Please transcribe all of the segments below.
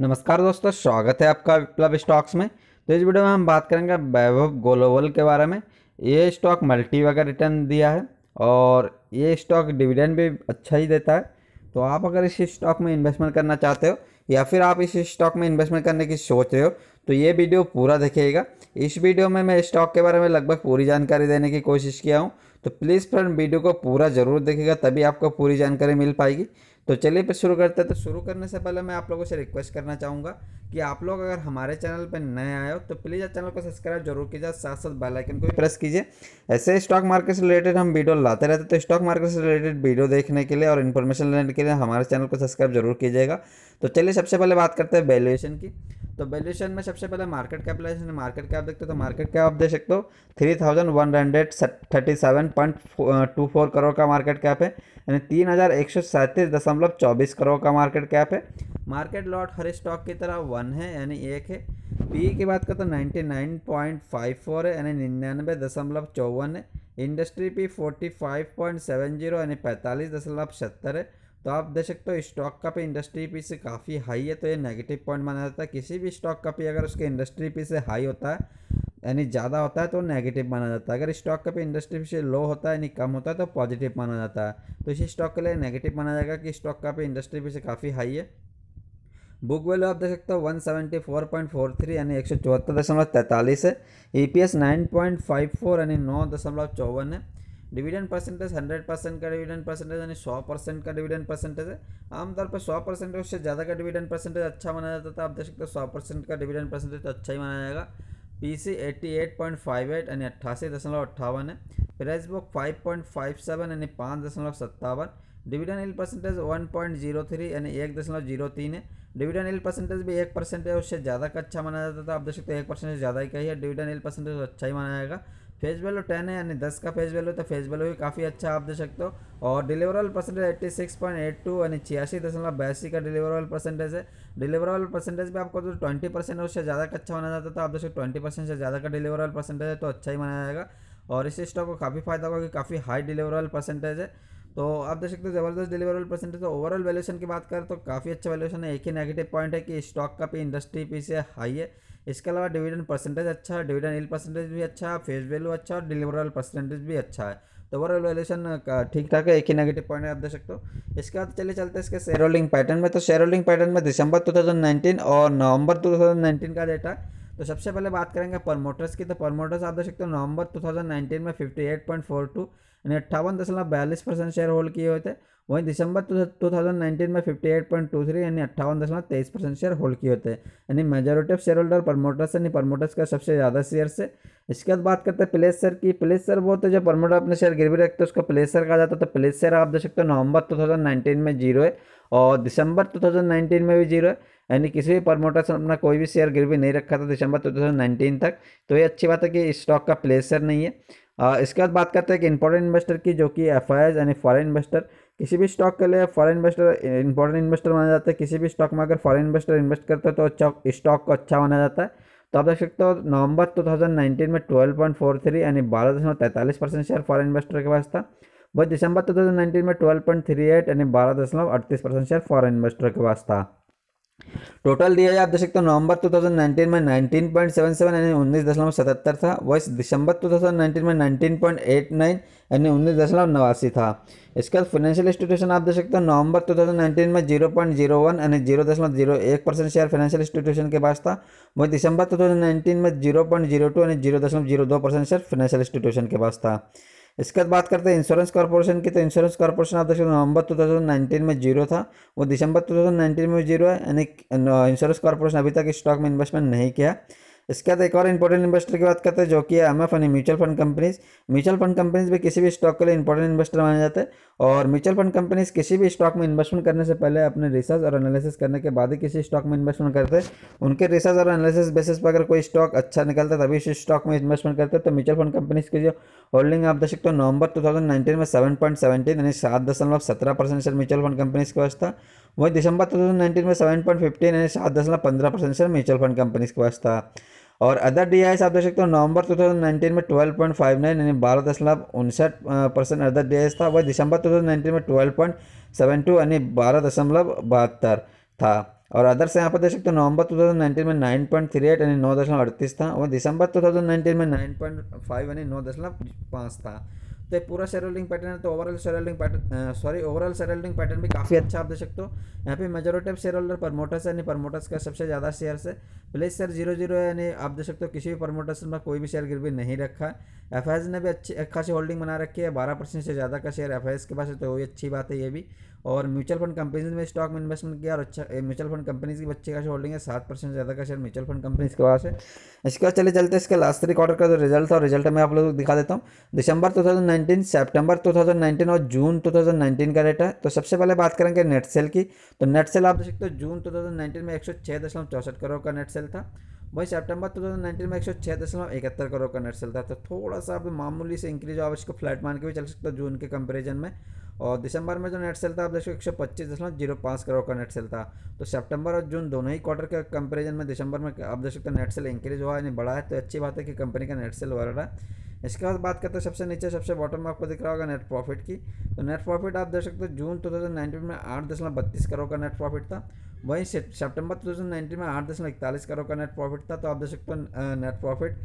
नमस्कार दोस्तों स्वागत है आपका विप्लव स्टॉक्स में तो इस वीडियो में हम बात करेंगे वैभव ग्लोबल के बारे में ये स्टॉक मल्टी वगैरह रिटर्न दिया है और ये स्टॉक डिविडेंड भी अच्छा ही देता है तो आप अगर इस स्टॉक में इन्वेस्टमेंट करना चाहते हो या फिर आप इस स्टॉक में इन्वेस्टमेंट करने की सोच रहे हो तो ये वीडियो पूरा देखिएगा इस वीडियो में मैं स्टॉक के बारे में लगभग पूरी जानकारी देने की कोशिश किया हूँ तो प्लीज़ फ्रेंड वीडियो को पूरा ज़रूर देखिएगा तभी आपको पूरी जानकारी मिल पाएगी तो चलिए फिर शुरू करते हैं तो शुरू करने से पहले मैं आप लोगों से रिक्वेस्ट करना चाहूँगा कि आप लोग अगर हमारे चैनल पर नए आए हो तो प्लीज़ चैनल को सब्सक्राइब जरूर कीजिए साथ साथ बेलाइकन को भी प्रेस कीजिए ऐसे स्टॉक मार्केट से रिलेटेड हम वीडियो लाते रहते तो स्टॉक मार्केट से रिलेटेड वीडियो देखने के लिए और इन्फॉर्मेशन लेने के लिए हमारे चैनल को सब्सक्राइब जरूर कीजिएगा तो चलिए सबसे पहले बात करते हैं वैल्यूएशन की तो वैल्यूएशन में सबसे पहले मार्केट कैपिटलाइजेशन मार्केट कैप देखते हो तो मार्केट कैप आप देख सकते हो three thousand one hundred thirty seven point two four crore का मार्केट कैप है यानी तीन हज़ार एक सौ सैंतीस दशमलव चौबीस करोड़ का मार्केट कैप है मार्केट लॉट हर स्टॉक की तरह वन है यानी एक है पी की बात करें तो ninety nine point five four है यानी निन्यानवे दशमलव चौवन है industry P forty five point seven zero यानी पैंतालीस दशमलव सत्तर है तो आप देख सकते हो स्टॉक का पी इंडस्ट्री पी से काफ़ी हाई है तो ये नेगेटिव पॉइंट माना जाता है किसी भी स्टॉक का पी अगर उसके इंडस्ट्री पी से हाई होता है यानी ज़्यादा होता है तो नेगेटिव माना जाता है अगर स्टॉक का भी इंडस्ट्री से लो होता है यानी कम होता है तो पॉजिटिव माना जाता है तो इसी स्टॉक के लिए नेगेटिव माना जाएगा कि स्टॉक का भी इंडस्ट्री पी से काफ़ी हाई है बुक वैल्यू आप देख सकते हो one seventy four point four three यानी एक सौ चौहत्तर दशमलव तैंतालीस है E P S nine point five four यानी नौ दशमलव चौवन है डिविडेंड परसेंटेज हंड्रेड परसेंट का डिविडेंड परसेंटेज यानी सौ परसेंट का डिविडेंड परसेंटेज है आमतौर पर सौ परसेंट उससे ज़्यादा का डिविडेंड परसेंटेज अच्छा माना जाता था तो आप देख सकते हो सौ परसेंट का डिविडेंड परसेंटेज तो अच्छा ही माना जाएगा P C eighty eight point five eight यानी अट्ठासी दशमलव अट्ठावन है price book five point five seven यानी पाँच दशमलव सत्तावन dividend yield percentage one point zero three यानी एक दशमलव जीरो तीन है डिविडन इल परसेंटेज भी एक परसेंट है उससे ज़्यादा का अच्छा माना जाता था तो आप देख सकते हो एक परसेंटेज ज़्यादा ही का ही है डिविडन इल परसेंटेज अच्छा ही माना जाएगा फेज वैल्यू टेन है यानी दस का फेज वैल्यू तो फेज वैल्यू भी काफ़ी अच्छा आप देख सकते हो और deliverable percentage eighty six point eight two यानी छियासी दशमलव बयासी का डिलीवरल परसेंटेज है डिलीवरल परसेंटेज भी आपको जो ट्वेंटी परसेंट है उससे ज़्यादा का अच्छा माना जाता था तो आप देख सकते ट्वेंटी परसेंट से ज़्यादा का डिलीवरल परसेंटेज है तो अच्छा ही माना जाएगा और इसी स्टॉक को काफ़ी फायदा होगा कि काफ़ी हाई डिलीवरल परसेंटेज है तो आप देख सकते हो ज़बरदस्त डिलीवरेबल परसेंटेज तो ओवरऑल वैल्यूशन की बात करें तो काफ़ी अच्छा वैल्यूशन है एक ही नेगेटिव पॉइंट है कि स्टॉक का पे इंडस्ट्री पी से हाई है इसके अलावा डिविडेंड परसेंटेज अच्छा है डिविडेंड इल परसेंटेज भी अच्छा है फेस वैल्यू अच्छा और डिलीवरेबल परसेंटेज भी अच्छा है तो ओवरऑल वैल्यूशन ठीक ठाक है एक ही नेगेटिव पॉइंट है आप देख सकते हो इसके बाद चले चलते हैं इसके शेयर होल्डिंग पैटर्न में तो शेयर होल्डिंग पैटर्न में दिसंबर नाइनटीन और नवंबर नाइनटीन का डेटा तो सबसे पहले बात करेंगे प्रमोटर्स की तो प्रमोटर्स आप देख सकते हो नवंबर 2019 में 58.42 यानी अट्ठावन दशमलव बयालीस परसेंट शेयर होल्ड किए हुए थे वहीं दिसंबर टू थाउजेंड नाइनटीन में fifty eight point two three यानी अट्ठावन दशमलव तेईस परसेंट शेयर होल्ड किए होते हैं यानी majority of share holder promoters यानी प्रमोटर्स का सबसे ज़्यादा शेयर से इसके बाद बात करते हैं प्लेस सर की प्लेस सर वो तो जो प्रमोटर अपने शेयर गिरवी रखते हैं उसको प्लेस सर कहा जाता है तो प्लेस शेयर आप देख सकते हो नवंबर टू थाउजेंड नाइनटीन में जीरो है और दिसंबर टू थाउजेंड नाइनटीन में भी जीरो है यानी किसी भी प्रमोटर्स ने अपना कोई भी शेयर गिरवी नहीं रखा था दिसंबर टू थाउजेंड नाइनटीन तक तो ये अच्छी बात है कि स्टॉक का प्लेस शेयर नहीं है इसके बाद बात करते हैं कि इंपॉर्टेंट इन्वेस्टर की जो कि एफ यानी फॉरन इन्वेस्टर किसी भी स्टॉक के लिए फॉरेन इन्वेस्टर इंपॉर्टेंट इन्वेस्टर माना जाता है किसी भी स्टॉक में अगर फॉरेन इन्वेस्टर इन्वेस्ट करते हैं तो अच्छा स्टॉक को अच्छा माना जाता है तो आप देख सकते हो नवंबर 2019 में 12.43 यानी बारह दशमलव तैंतालीस परसेंट शेयर फॉरेन इन्वेस्टर के पास था वह दिसंबर 2019 में 12.38 यानी बारह दशमलव अड़तीस परसेंट शेयर फॉरन इन्वेस्टर के पास था टोटल दिया है आप देख सकते हो नवंबर 2019 में 19.77 यानी उन्नीस दशमलव सतहत्तर था वैसे दिसंबर 2019 में 19.89 यानी उन्नीस दशमलव नवासी था इसके बाद फाइनेंशियल इंस्टीट्यूशन आप देख सकते हो नवंबर 2019 में 0.01 यानी जीरो दशमलव जीरो एक परसेंट शेयर फाइनेंशियल इंस्टीट्यूशन के पास था वही दिसंबर टू में जीरो यानी जीरो दशमलव जीरो दो परसेंट शेयर फाइनेंशियल इंस्टीट्यूशन के पास था इसके बाद बात करते हैं इंश्योरेंस कॉर्पोरेशन की तो इंश्योरेंस कॉर्पोरेशन आप देख सकते नवंबर टू थाउजेंड में जीरो था वो दिसंबर टू थाउजेंड नाइनटीन में जीरो है यानी इंश्योरेंस कॉर्पोरेशन अभी तक स्टॉक में इन्वेस्टमेंट नहीं किया इसके बाद एक और इंपॉर्टेंट इन्वेस्टर की बात करते हैं जो कि एम एफ यानी mutual fund companies mutual fund companies भी किसी भी स्टॉक के लिए इंपॉर्टेंट इन्वेस्टर माने जाते हैं और म्यूचुअल फंड कंपनीज किसी भी स्टॉक में इन्वेस्टमेंट करने से पहले अपने रिसर्च और एनालिसिस करने के बाद ही किसी स्टॉक में इन्वेस्टमेंट करते हैं उनके रिसर्च और एनालिसिस बेसिस पर अगर कोई स्टॉक अच्छा निकलता है तभी उस स्टॉक में इन्वेस्टमेंट करते हैं तो म्यूचुअल फंड कंपनीज की जो होल्डिंग आप देख सकते हो नवंबर टू में सेवन यानी सात दशमलव सत्रह परसेंट म्यूचुअल फंड कंपनीज के पास था वही दिसंबर टू थाउजेंड नाइनटीन में सेवन पॉइंट फिफ्टीन यानी सात दशमलव पंद्रह परसेंट से म्यूचुअल फंड कंपनीज के पास था और अदर डी आई आप देख सकते हो नवंबर टू थाउजेंड नाइनटीन में ट्वेल्व पॉइंट फाइव नाइन यानी बारह दशमलव उनसठ परसेंट अदर डी था वही दिसंबर टू थाउजेंड में ट्वेल्व पॉइंट सेवन टू यानी बारह दशमलव बहत्तर था और अदर से यहाँ पर देख सकते हो नवंबर टू थाउजेंड नाइनटीन में नाइन पॉइंट थ्री एट यानी नौ दशमलव अड़तीस था वही दिसंबर टू में नाइन पॉइंट फाइव यानी नौ दशमलव पाँच था तो पूरा होल्डिंग पैटर्न है तो overall shareholding pattern sorry overall holding pattern भी काफ़ी अच्छा आप देख सकते हो यहाँ पे majority of share holder promoters यानी प्रमोटर्स का सबसे ज़्यादा शेयर है प्लेस शेयर जीरो जीरो यानी आप देख सकते हो किसी भी प्रमोटर्स में कोई भी शेयर गिरवी नहीं रखा है एफ ने भी अच्छी खासी होल्डिंग बना रखी है बारह परसेंट से ज़्यादा का शेयर एफ के पास है तो वही अच्छी बात है ये भी और म्यूचुअल फंड कंपनीज में स्टॉक में इन्वेस्टमेंट किया और अच्छा म्यूचुअल फंड कंपनीज की बच्चे का शेयर होल्डिंग है सात परसेंट ज़्यादा का शेयर म्यूचुअल फंड कंपनीज के पास है इसके बाद चले चलते इसका लास्ट थ्री क्वार्टर का जो रिजल्ट था रिजल्ट मैं आप लोगों को दिखा देता हूँ December two thousand nineteen to nineteen और जून टू थाउजेंड नाइनटीन का तो सबसे पहले बात करेंगे नेट सेल की तो नेट सेल आप देख सकते हो जून टू थाउजेंड नाइनटीन में एक सौ दशमलव चौसठ करोड़ का नेट सेल था वही थाउजेंड नाइनटीन में एक सौ छः दशमलव इकहत्तर करोड़ का नेट सेल था तो थोड़ा सा अब मामूली से इंक्रीज हुआ इसको फ्लैट मान के भी चल सकता है जून के कंपेरिजन में और दिसंबर में जो नेट सेल था आप देखो एक सौ पच्चीस दशमलव जीरो पाँच करोड़ का नेट सेल था तो सेप्टेम्बर और जून दोनों ही क्वार्टर के कंपेरिजन में दिसंबर में आप देख सकते नेट सेल इंक्रीज हुआ यानी बढ़ा है तो अच्छी बात है कि कंपनी का नेट सेल बढ़ रहा है इसके बाद बात करते हैं सबसे नीचे सबसे बॉटम में आपको दिख रहा होगा नेट प्रॉफिट की तो नेट प्रॉफिट आप देख सकते हो जून 2019 में आठ दशमलव बत्तीस करोड़ का नेट प्रॉफिट था वहीं थाउजेंड नाइनटीन में आठ दशमलव इकतालीस करोड़ का नेट प्रॉफिट था तो आप देख सकते हो नेट प्रॉफिट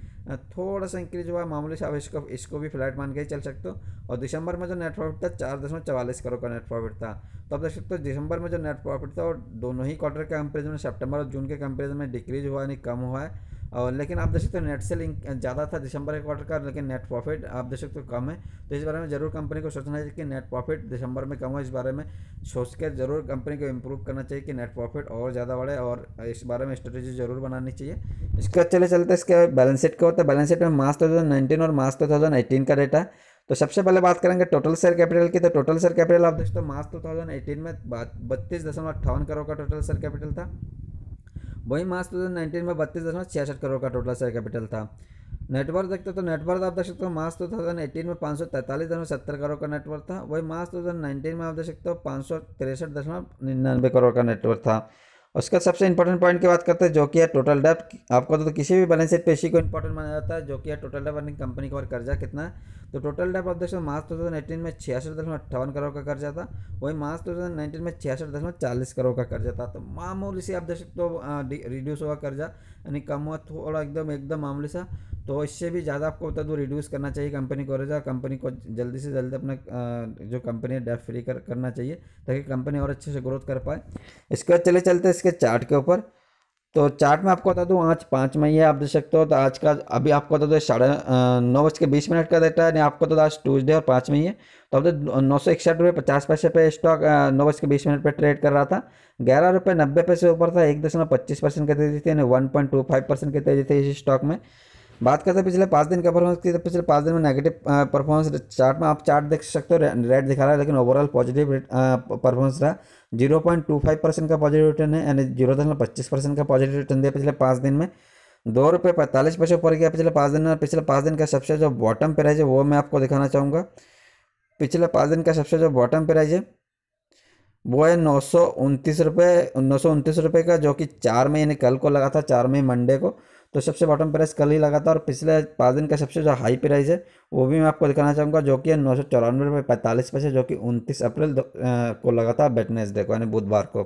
थोड़ा सा इंक्रीज हुआ मामूली से आप इसको इसको भी फ्लैट मान के ही चल सकते हो और दिसंबर में जो नेट प्रॉफिट था चार दशमलव चवालीस करोड़ का नेट प्रॉफिट था तो आप देख सकते हो दिसंबर में जो नेट प्रॉफिट था और दोनों ही क्वार्टर के कंपेरिजन में सेप्टेम्बर और जून के कंपेरिजन में डिक्रीज हुआ यानी कम हुआ है और लेकिन आप देख सकते हो नेट सेलिंग ज़्यादा था दिसंबर के क्वार्टर का लेकिन नेट प्रॉफिट आप देख सकते हो कम है तो इस बारे में ज़रूर कंपनी को सोचना चाहिए कि नेट प्रॉफिट दिसंबर में कम हो इस बारे में सोच जरूर कंपनी को इम्प्रूव करना चाहिए कि नेट प्रॉफिट और ज़्यादा बढ़े और इस बारे में स्ट्रेटेजी जरूर बनानी चाहिए इसके चले चलते इसके बैलेंस शीट के होता है बैलेंस शीट में मार्च टू और मार्च टू का डेटा तो सबसे पहले बात करेंगे टोटल शेयर कैपिटल की तो टोटल शेयर कैपिटल आप देखते हो मार्च टू में बत्तीस दशमलव अट्ठावन करोड़ का टोटल शेयर कैपिटल था वही मार्च 2019 तो में बत्तीस दशमलव छियासठ करोड़ का टोटल शेयर कैपिटल था नेटवर्क देखते तो नेटवर्क आप देख सकते हो मार्च टू थाउजेंड एटीन में पाँच सौ तैंतालीस दशमलव सत्तर करोड़ का नेटवर्क था वही मार्च टू तो थाउजेंड नाइनटीन में आप देख सकते हो पाँच सौ तिरसठ दशमलव निन्यानवे करोड़ का नेटवर्क था उसका सबसे इंपॉर्टेंट पॉइंट की बात करते हैं जो कि है टोटल डेप्ट आपको तो, तो किसी भी बैलेंस शीट पेशी को इंपॉर्टेंट माना जाता है जो कि है टोटल डेप यानी कंपनी का कर्जा कितना है तो टोटल डेप आप देख सकते मार्च टू थाउजेंड एटीन में छियासठ दशमलव अट्ठावन करोड़ का कर्जा था वही मार्च टू थाउजेंड नाइनटीन में छियासठ दशमलव चालीस करोड़ का कर्जा था तो मामूली से आप देख सकते हो रिड्यूस हुआ कर्जा यानी कम हुआ थोड़ा एकदम एकदम मामूली सा तो इससे भी ज़्यादा आपको बता दूँ रिड्यूस करना चाहिए कंपनी को और कंपनी को जल्दी से जल्दी अपना जो कंपनी है डेट फ्री कर करना चाहिए ताकि कंपनी और अच्छे से ग्रोथ कर पाए इसके बाद चले चलते इसके चार्ट के ऊपर तो चार्ट में आपको बता दूँ आज पाँच मई है आप देख सकते हो तो आज का अभी आपको बता दो साढ़े नौ बज के बीस मिनट का डेटा है यानी आपको तो आज ट्यूजडे और पाँच मई है तो अब तो नौ सौ इकसठ रुपये पचास पैसे पे स्टॉक नौ बज के बीस मिनट पर ट्रेड कर रहा था ग्यारह रुपये नब्बे पैसे ऊपर था एक दशमलव पच्चीस परसेंट की तेजी थी यानी one point two five percent की तेजी थी इस स्टॉक में बात करते हैं पिछले पाँच दिन का परफॉर्मेंस की तो पिछले पाँच दिन में नेगेटिव परफॉर्मेंस चार्ट में आप चार्ट देख सकते हो रेड दिखा रहा है लेकिन ओवरऑल पॉजिटिव परफॉर्मेंस रहा zero point two five percent का पॉजिटिव रिटर्न है यानी जीरो दशमलव पच्चीस परसेंट का पॉजिटिव रिटर्न दिया पिछले पाँच दिन में दो रुपये पैंतालीस पैसे ऊपर गया पिछले पाँच दिन में पिछले पाँच दिन का सबसे जो बॉटम प्राइज है वो मैं आपको दिखाना चाहूँगा पिछले पाँच दिन का सबसे जो बॉटम प्राइज है वो है नौ सौ उनतीस रुपये नौ सौ उनतीस रुपये का जो कि चार मई यानी कल को लगा था चार मई मंडे को तो सबसे बॉटम प्राइस कल ही लगा था और पिछले पाँच दिन का सबसे जो हाई प्राइस है वो भी मैं आपको दिखाना चाहूँगा जो कि है नौ सौ चौरानवे रुपये पैंतालीस पैसे जो कि उनतीस अप्रैल को लगा था बेटनेस डे को यानी बुधवार को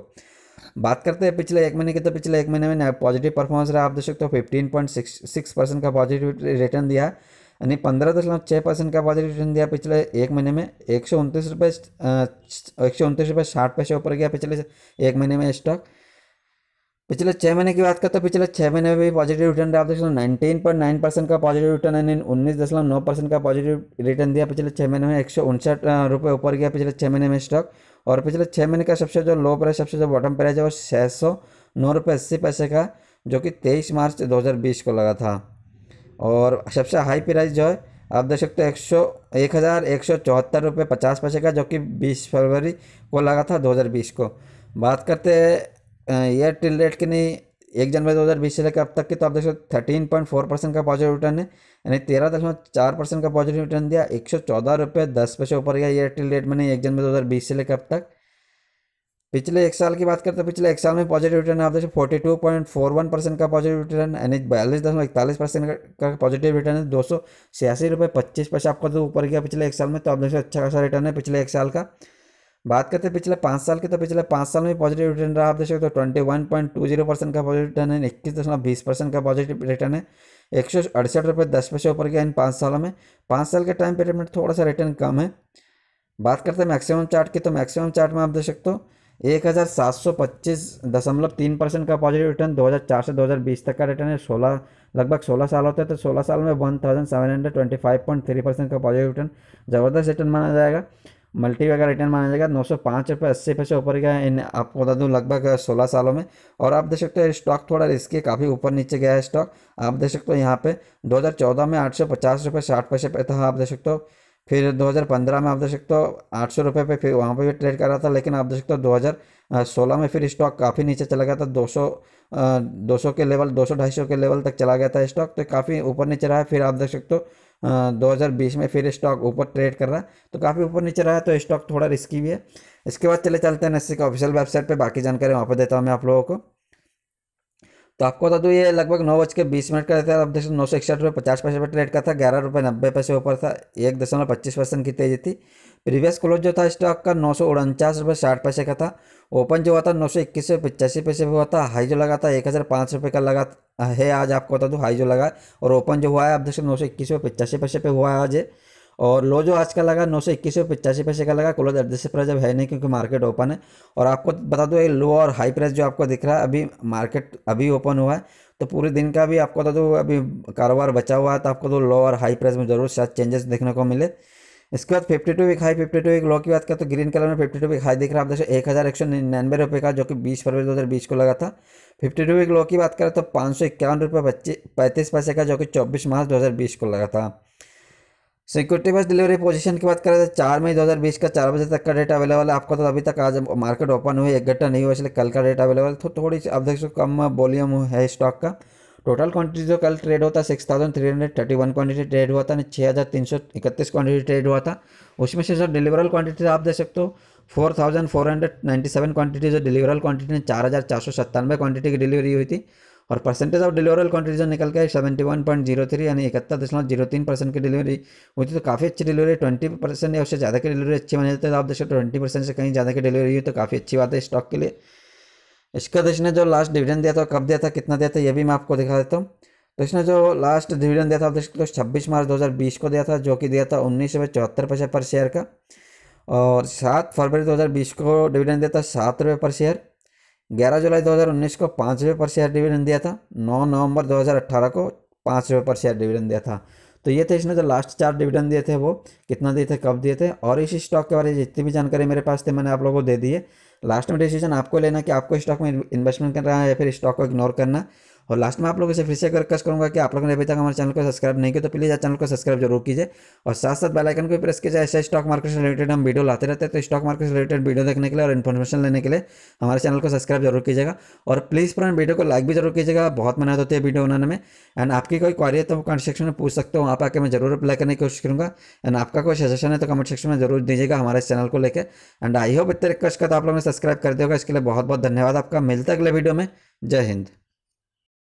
बात करते हैं पिछले एक महीने की तो पिछले एक महीने में पॉजिटिव परफॉर्मेंस रहा आप देख सकते हो fifteen point six six percent का पॉजिटिव रिटर्न दिया यानी पंद्रह दशमलव छः परसेंट का पॉजिटिव रिटर्न दिया पिछले एक महीने में एक सौ उनतीस रुपये एक सौ उनतीस रुपये साठ पैसे ऊपर गया पिछले एक महीने में स्टॉक पिछले छः महीने की बात करते हैं पिछले छः महीने में भी पॉजिटिव रिटर्न आप देख सकते नाइनटीन पॉइंट नाइन परसेंट का पॉजिटिव रिटर्न है उन्नीस दशमलव नौ परसेंट का पॉजिटिव रिटर्न दिया पिछले छः महीने में एक सौ उनसठ रुपये ऊपर गया पिछले छः महीने में स्टॉक और पिछले छः महीने का सबसे जो लो प्राइस सबसे जो बॉटम प्राइस है वो छः सौ नौ रुपये अस्सी पैसे का जो कि तेईस मार्च दो हज़ार बीस को लगा था और सबसे हाई प्राइस जो है आप देख सकते हो एक सौ एक हज़ार एक सौ चौहत्तर रुपये पचास पैसे का जो कि बीस फरवरी को लगा था दो हज़ार बीस को बात करते हैं एयरटेल रेट के नहीं एक जनवरी दो हज़ार बीस से लेकर अब तक के तो आप देख सकते थर्टीन पॉइंट फोर परसेंट का पॉजिटिव रिटर्न है यानी तेरह दशमलव चार परसेंट का पॉजिटिव रिटर्न दिया एक सौ चौदह रुपये दस पैसे ऊपर गया एयरटेल रेट मैंने एक जनवरी दो हज़ार बीस से लेकर अब तक पिछले एक साल की बात करते हैं पिछले एक साल में पॉजिटिव रिटर्न आप देखिए forty two point four one percent का पॉजिटिव रिटर्न यानी बयालीस दशमलव इकतालीस परसेंट का पॉजिटिव रिटर्न है दो सौ छियासी रुपये पच्चीस पैसे आपका तो ऊपर गया पिछले एक साल में तो आप देखिए अच्छा खासा रिटर्न है पिछले एक साल का बात करते हैं पिछले पाँच साल की तो पिछले पाँच साल में पॉजिटिव रिटर्न रहा आप देख सकते हो twenty one point two zero percent का पॉजिटिव रिटर्न है इक्कीस दशमलव बीस परसेंट का पॉजिटिव रिटर्न है एक सौ अड़सठ रुपये दस पैसे ऊपर गया इन पाँच सालों में पाँच साल के टाइम पीरियड में थोड़ा सा रिटर्न कम है बात करते हैं मैक्सिमम चार्ट की तो मैक्सिमम चार्ट में आप देख सकते हो एक हज़ार सात सौ पच्चीस दशमलव तीन परसेंट का पॉजिटिव रिटर्न दो हज़ार चार से दो हज़ार बीस तक का रिटर्न है सोलह लगभग सोलह साल होते हैं तो सोलह साल में one thousand seven hundred twenty five point three percent का पॉजिटिव रिटर्न ज़बरदस्त रिटर्न माना जाएगा मल्टी वेगा रिटर्न माना जाएगा नौ सौ पाँच रुपये अस्सी पैसे ऊपर गया इन आपको बता दूँ लगभग सोलह सालों में और आप देख सकते हो स्टॉक थोड़ा रिस्की काफ़ी ऊपर नीचे गया है स्टॉक आप देख सकते हो यहाँ पे 2014 में आठ सौ पचास रुपये साठ पैसे पे था आप देख सकते हो फिर 2015 में आप देख सकते हो आठ सौ रुपये पे फिर वहाँ पे भी ट्रेड कर रहा था लेकिन आप देख सकते हो 2016 में फिर स्टॉक काफ़ी नीचे चला गया था 200 200 के लेवल ढाई सौ के लेवल तक चला गया था स्टॉक तो काफ़ी ऊपर नीचे रहा है फिर आप देख सकते हो 2020 में फिर स्टॉक ऊपर ट्रेड कर रहा है तो काफ़ी ऊपर नीचे रहा है तो स्टॉक थोड़ा रिस्की भी है इसके बाद चले चलते हैं नस्सी का ऑफिशियल वेबसाइट पे बाकी जानकारी वहाँ पर देता हूँ मैं आप लोगों को तो आपको बता दूँ ये लगभग नौ बज के बीस मिनट का रहता है देख नौ सौ इकसठ रुपये पचास पैसे पर ट्रेड का था ग्यारह रुपये नब्बे पैसे ऊपर था एक दशमलव पच्चीस परसेंट की तेजी थी प्रीवियस क्लोज जो था स्टॉक का नौ सौ उनचास रुपये साठ पैसे का था ओपन जो हुआ था नौ सौ इक्कीस रुपये पचासी पैसे हुआ था हाई जो लगा था एक हज़ार पाँच रुपये का लगा है आज आपको बता दूँ हाई जो लगा और ओपन जो हुआ है आप देख सकते नौ सौ इक्कीस रुपये पचासी पैसे पे हुआ है आज और लो जो आज का लगा नौ सौ इक्कीस रुपये पचासी पैसे का लगा क्लोज एडजस्ट प्राइस अब है नहीं क्योंकि मार्केट ओपन है और आपको बता दो ये लो और हाई प्राइस जो आपको दिख रहा है अभी मार्केट अभी ओपन हुआ है तो पूरे दिन का भी आपको बता दो अभी कारोबार बचा हुआ है तो आपको तो लो और हाई प्राइस में जरूर शायद चेंजेस देखने को मिले इसके बाद fifty two week high fifty two week low की बात करें तो ग्रीन कलर में फिफ्टी टू वीक हाई दिख रहा है आप देखो एक हज़ार एक सौ निन्यानवे रुपये का जो कि बीस फरवरी दो हज़ार बीस को लगा था फिफ्टी टू वीक लो की बात करें तो पाँच सौ इक्यावन रुपये पच्चीस पैंतीस पैसे का जो कि चौबीस मार्च दो हज़ार बीस को लगा था सिक्योरिटी बस डिलीवरी पोजीशन की बात करें तो चार मई दो हजार बीस का चार बजे तक का डेट अवेलेबल है आपको तो अभी तक आज मार्केट ओपन हुई एक घंटा नहीं हुआ इसलिए कल का डेट अवेलेबल तो थोड़ी अब देख सकते कम वॉल्यूम है स्टॉक का टोटल क्वांटिटी जो कल ट्रेड होता six thousand three hundred thirty one quantity trade हुआ था छः हज़ार तीन सौ इकतीस क्वांटिटी ट्रेड हुआ था उसमें से जो डिलीवरल क्वांटिटी आप देख सकते हो four thousand four hundred ninety seven quantity जो डिलीवरल क्वांटिटी ने चार हज़ार चार सौ सत्तानवे क्वांटिटी की डिलीवरी हुई थी और परसेंटेज ऑफ डिलीवरल क्वांटिटी जो निकल के seventy one point zero three यानी इकहत्तर दशमलव जीरो तीन परसेंट की डिलीवरी हुई थी तो काफ़ी अच्छी डिलीवरी ट्वेंटी परसेंट या उससे ज़्यादा की डिलीवरी अच्छी मानी जाती है तो आप हो ट्वेंटी परसेंट से कहीं ज़्यादा की डिलीवरी हुई तो काफ़ी अच्छी बात है स्टॉक के लिए इसका तो इसने जो लास्ट डिविडेंड दिया था कब दिया था कितना दिया था ये भी मैं आपको दिखा देता हूँ तो इसने जो लास्ट डिविडेंड दिया था आप देख सकते हो छब्बीस मार्च 2020 को दिया था जो कि दिया था उन्नीस रुपये चौहत्तर पैसे पर शेयर का और सात फरवरी 2020 को डिविडेंड दिया था सात रुपये पर शेयर ग्यारह जुलाई 2019 को पाँच रुपये पर शेयर डिविडेंड दिया था नौ नवंबर 2018 को पाँच रुपये पर शेयर डिविडेंड दिया था तो ये थे इसने जो लास्ट चार डिविडेंड दिए थे वो कितना दिए थे कब दिए थे और इस स्टॉक के बारे में जितनी भी जानकारी मेरे पास थे मैंने आप लोगों को दे दिए लास्ट में डिसीजन आपको लेना कि आपको स्टॉक में इन्वेस्टमेंट करना है या फिर स्टॉक को इग्नोर करना और लास्ट में आप लोगों से फिर से एक रिक्वेस्ट करूँगा कि आप लोगों ने अभी तक हमारे चैनल को सब्सक्राइब नहीं किया तो प्लीज़ चैनल को सब्सक्राइब जरूर कीजिए और साथ साथ बेलाइकन को प्रेस कीजिए ऐसे स्टॉक मार्केट से रिलेटेड हम वीडियो लाते रहते हैं तो स्टॉक मार्केट से रिलेटेड वीडियो देखने के लिए और इन्फॉर्मेशन लेने के लिए हमारे चैनल को सब्सक्राइब जरूर कीजिएगा और प्लीज़ फ्रेंड वीडियो को लाइक भी जरूर कीजिएगा बहुत मेहनत होती है वीडियो बनाने में एंड आपकी कोई क्वारी है तो कमेंट सेक्शन में पूछ सकते हो वहाँ पर आकर मैं जरूर रिप्लाई करने की कोशिश करूँगा एंड आपका कोई सजेशन है तो कमेंट सेक्शन में जरूर दीजिएगा हमारे चैनल को लेकर एंड आई होप इतने रिक्वेस्ट का तो आप लोगों ने सब्सक्राइब कर दिया इसके लिए बहुत बहुत धन्यवाद आपका मिलता अगले वीडियो में जय हिंद